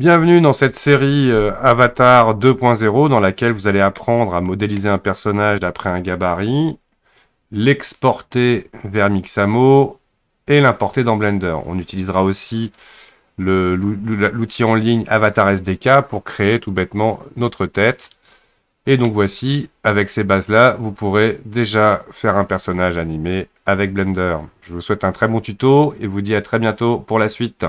Bienvenue dans cette série euh, Avatar 2.0 dans laquelle vous allez apprendre à modéliser un personnage d'après un gabarit, l'exporter vers Mixamo et l'importer dans Blender. On utilisera aussi l'outil en ligne Avatar SDK pour créer tout bêtement notre tête. Et donc voici, avec ces bases-là, vous pourrez déjà faire un personnage animé avec Blender. Je vous souhaite un très bon tuto et vous dis à très bientôt pour la suite.